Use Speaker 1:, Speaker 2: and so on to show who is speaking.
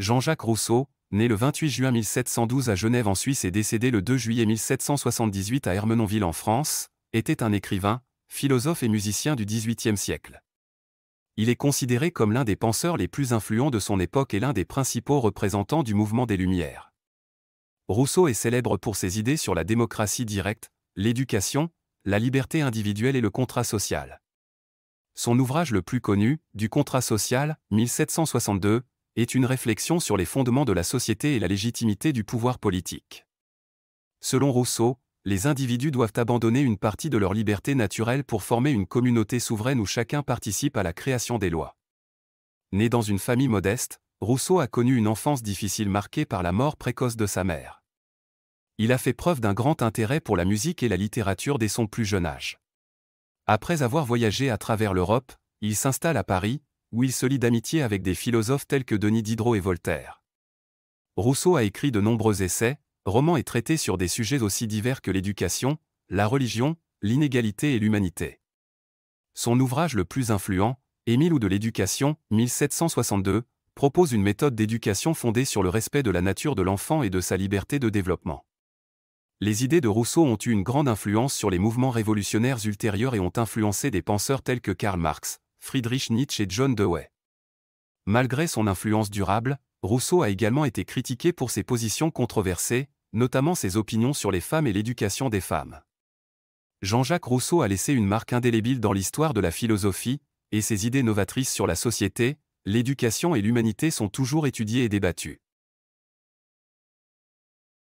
Speaker 1: Jean-Jacques Rousseau, né le 28 juin 1712 à Genève en Suisse et décédé le 2 juillet 1778 à Hermenonville en France, était un écrivain, philosophe et musicien du XVIIIe siècle. Il est considéré comme l'un des penseurs les plus influents de son époque et l'un des principaux représentants du mouvement des Lumières. Rousseau est célèbre pour ses idées sur la démocratie directe, l'éducation, la liberté individuelle et le contrat social. Son ouvrage le plus connu, Du contrat social, 1762, est une réflexion sur les fondements de la société et la légitimité du pouvoir politique. Selon Rousseau, les individus doivent abandonner une partie de leur liberté naturelle pour former une communauté souveraine où chacun participe à la création des lois. Né dans une famille modeste, Rousseau a connu une enfance difficile marquée par la mort précoce de sa mère. Il a fait preuve d'un grand intérêt pour la musique et la littérature dès son plus jeune âge. Après avoir voyagé à travers l'Europe, il s'installe à Paris, où il se lie d'amitié avec des philosophes tels que Denis Diderot et Voltaire. Rousseau a écrit de nombreux essais, romans et traités sur des sujets aussi divers que l'éducation, la religion, l'inégalité et l'humanité. Son ouvrage le plus influent, Émile ou de l'éducation, 1762, propose une méthode d'éducation fondée sur le respect de la nature de l'enfant et de sa liberté de développement. Les idées de Rousseau ont eu une grande influence sur les mouvements révolutionnaires ultérieurs et ont influencé des penseurs tels que Karl Marx, Friedrich Nietzsche et John Dewey. Malgré son influence durable, Rousseau a également été critiqué pour ses positions controversées, notamment ses opinions sur les femmes et l'éducation des femmes. Jean-Jacques Rousseau a laissé une marque indélébile dans l'histoire de la philosophie, et ses idées novatrices sur la société, l'éducation et l'humanité sont toujours étudiées et débattues.